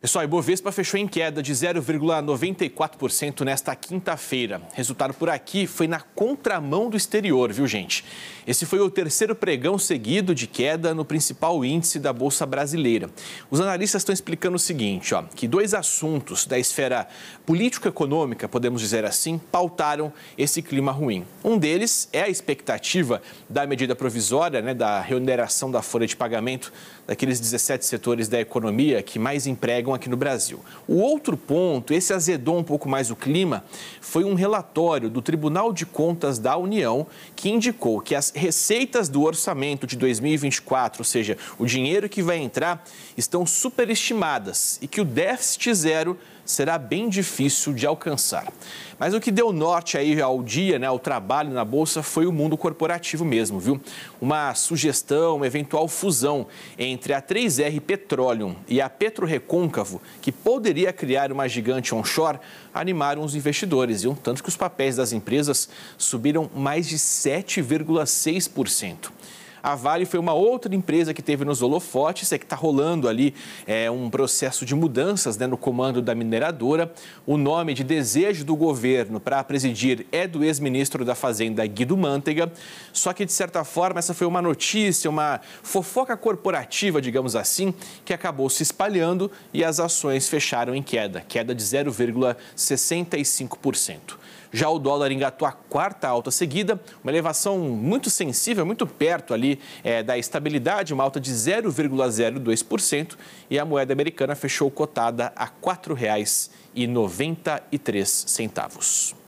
Pessoal, é Ibovespa fechou em queda de 0,94% nesta quinta-feira. Resultado por aqui foi na contramão do exterior, viu gente? Esse foi o terceiro pregão seguido de queda no principal índice da Bolsa Brasileira. Os analistas estão explicando o seguinte, ó, que dois assuntos da esfera político-econômica, podemos dizer assim, pautaram esse clima ruim. Um deles é a expectativa da medida provisória, né, da remuneração da folha de pagamento daqueles 17 setores da economia que mais empregam chegam aqui no Brasil. O outro ponto, esse azedou um pouco mais o clima, foi um relatório do Tribunal de Contas da União que indicou que as receitas do orçamento de 2024, ou seja, o dinheiro que vai entrar, estão superestimadas e que o déficit zero será bem difícil de alcançar. Mas o que deu norte aí ao dia, né, ao trabalho na Bolsa, foi o mundo corporativo mesmo, viu? Uma sugestão, uma eventual fusão entre a 3R Petroleum e a Petro Recôncavo, que poderia criar uma gigante onshore, animaram os investidores, viu? Tanto que os papéis das empresas subiram mais de 7,6%. A Vale foi uma outra empresa que teve nos holofotes, é que está rolando ali é, um processo de mudanças né, no comando da mineradora. O nome de desejo do governo para presidir é do ex-ministro da Fazenda, Guido Mantega. Só que, de certa forma, essa foi uma notícia, uma fofoca corporativa, digamos assim, que acabou se espalhando e as ações fecharam em queda, queda de 0,65%. Já o dólar engatou a quarta alta seguida, uma elevação muito sensível, muito perto ali é, da estabilidade, uma alta de 0,02%, e a moeda americana fechou cotada a R$ 4,93.